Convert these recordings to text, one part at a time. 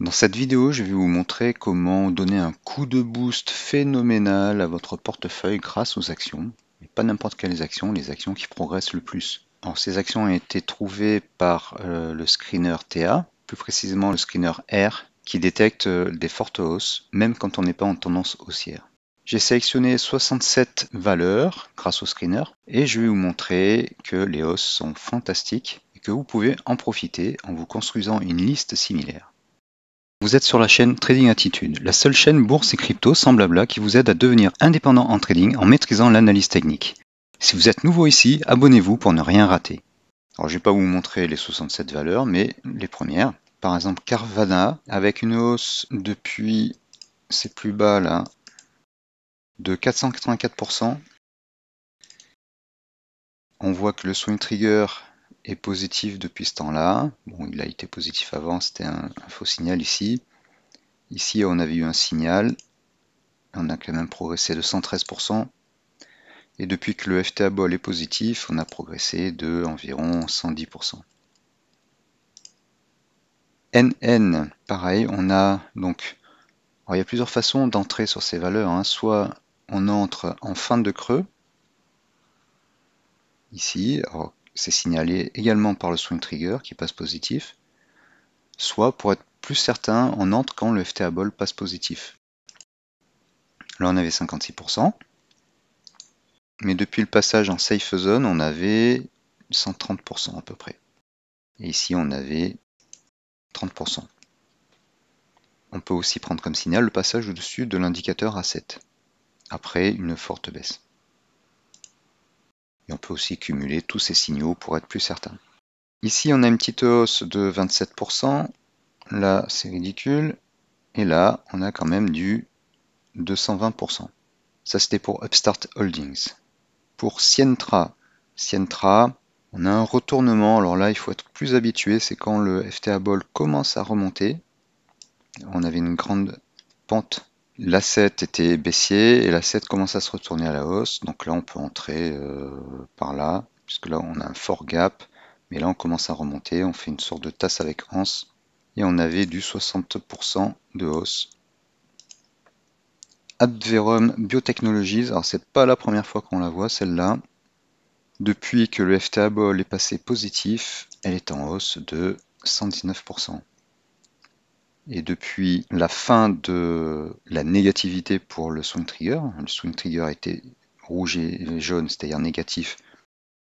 Dans cette vidéo, je vais vous montrer comment donner un coup de boost phénoménal à votre portefeuille grâce aux actions. Mais pas n'importe quelles actions, les actions qui progressent le plus. Alors, ces actions ont été trouvées par euh, le screener TA, plus précisément le screener R, qui détecte euh, des fortes hausses, même quand on n'est pas en tendance haussière. J'ai sélectionné 67 valeurs grâce au screener et je vais vous montrer que les hausses sont fantastiques et que vous pouvez en profiter en vous construisant une liste similaire. Vous êtes sur la chaîne Trading Attitude, la seule chaîne bourse et crypto semblable blabla qui vous aide à devenir indépendant en trading en maîtrisant l'analyse technique. Si vous êtes nouveau ici, abonnez-vous pour ne rien rater. Alors je ne vais pas vous montrer les 67 valeurs, mais les premières. Par exemple Carvana, avec une hausse depuis ses plus bas là, de 484%. On voit que le swing trigger est positif depuis ce temps-là. Bon, il a été positif avant, c'était un, faux signal ici. Ici, on avait eu un signal. On a quand même progressé de 113%. Et depuis que le FTA bol est positif, on a progressé de environ 110%. NN, pareil, on a donc... il y a plusieurs façons d'entrer sur ces valeurs. Hein. Soit on entre en fin de creux, ici c'est signalé également par le swing trigger qui passe positif, soit pour être plus certain, on entre quand le FTA passe positif. Là, on avait 56%. Mais depuis le passage en safe zone, on avait 130% à peu près. Et ici, on avait 30%. On peut aussi prendre comme signal le passage au-dessus de l'indicateur A7, après une forte baisse. Et on peut aussi cumuler tous ces signaux pour être plus certain. Ici, on a une petite hausse de 27%. Là, c'est ridicule. Et là, on a quand même du 220%. Ça, c'était pour Upstart Holdings. Pour Sientra, Sientra, on a un retournement. Alors là, il faut être plus habitué. C'est quand le FTA Ball commence à remonter. On avait une grande pente L'asset était baissier et l'asset commence à se retourner à la hausse. Donc là, on peut entrer euh, par là, puisque là, on a un fort gap. Mais là, on commence à remonter. On fait une sorte de tasse avec anse. Et on avait du 60% de hausse. Adverum Biotechnologies. Alors, c'est pas la première fois qu'on la voit, celle-là. Depuis que le FTA est passé positif, elle est en hausse de 119%. Et depuis la fin de la négativité pour le swing trigger, le swing trigger était rouge et jaune, c'est-à-dire négatif,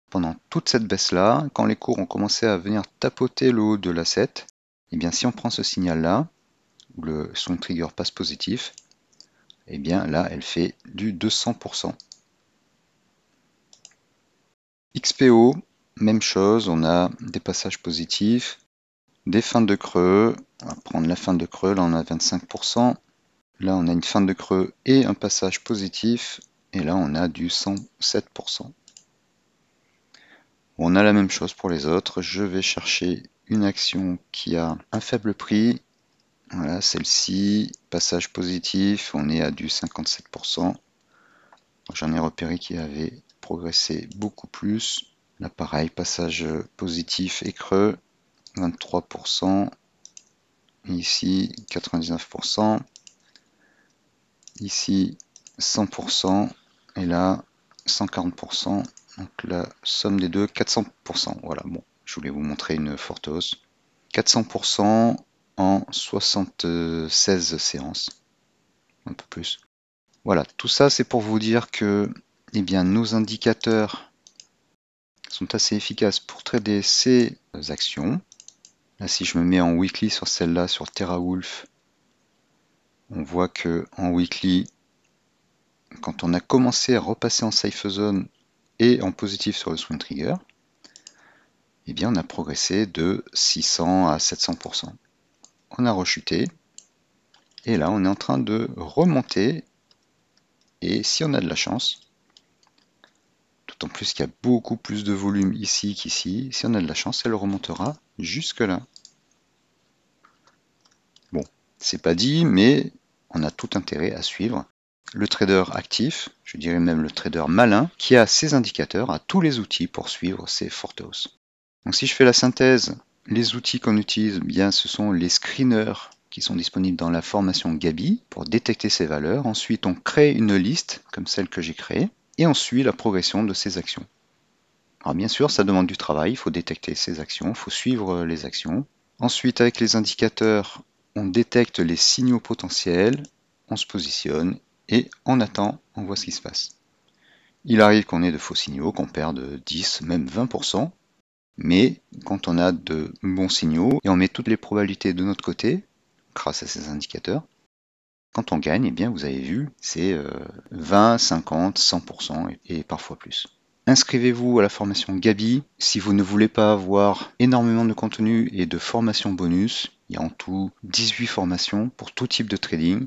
pendant toute cette baisse-là, quand les cours ont commencé à venir tapoter le haut de l'asset, eh bien si on prend ce signal-là, où le swing trigger passe positif, eh bien là elle fait du 200%. XPO, même chose, on a des passages positifs, des fins de creux, on va prendre la fin de creux, là on a 25%. Là on a une fin de creux et un passage positif. Et là on a du 107%. On a la même chose pour les autres. Je vais chercher une action qui a un faible prix. Voilà, celle-ci, passage positif, on est à du 57%. J'en ai repéré qui avait progressé beaucoup plus. Là, pareil, passage positif et creux. 23%, ici 99%, ici 100%, et là 140%, donc la somme des deux, 400%. Voilà, bon, je voulais vous montrer une forte hausse. 400% en 76 séances, un peu plus. Voilà, tout ça c'est pour vous dire que eh bien, nos indicateurs sont assez efficaces pour trader ces actions. Là, si je me mets en weekly sur celle-là, sur TerraWolf, on voit que en weekly, quand on a commencé à repasser en safe zone et en positif sur le swing trigger, eh bien on a progressé de 600 à 700%. On a rechuté, et là on est en train de remonter, et si on a de la chance, D'autant plus qu'il y a beaucoup plus de volume ici qu'ici. Si on a de la chance, elle remontera jusque là. Bon, c'est pas dit, mais on a tout intérêt à suivre le trader actif, je dirais même le trader malin, qui a ses indicateurs, a tous les outils pour suivre ses fortos. Donc si je fais la synthèse, les outils qu'on utilise, eh bien ce sont les screeners qui sont disponibles dans la formation Gabi pour détecter ces valeurs. Ensuite, on crée une liste comme celle que j'ai créée et on suit la progression de ces actions. Alors bien sûr, ça demande du travail, il faut détecter ces actions, il faut suivre euh, les actions. Ensuite, avec les indicateurs, on détecte les signaux potentiels, on se positionne et on attend, on voit ce qui se passe. Il arrive qu'on ait de faux signaux, qu'on perde 10, même 20%, mais quand on a de bons signaux et on met toutes les probabilités de notre côté, grâce à ces indicateurs, quand on gagne, eh bien, vous avez vu, c'est 20, 50, 100% et parfois plus. Inscrivez-vous à la formation Gabi si vous ne voulez pas avoir énormément de contenu et de formations bonus. Il y a en tout 18 formations pour tout type de trading.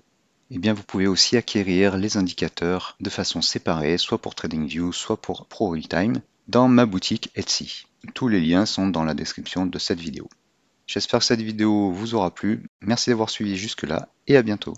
Et eh bien, vous pouvez aussi acquérir les indicateurs de façon séparée, soit pour TradingView, soit pour Pro Real dans ma boutique Etsy. Tous les liens sont dans la description de cette vidéo. J'espère que cette vidéo vous aura plu. Merci d'avoir suivi jusque-là et à bientôt.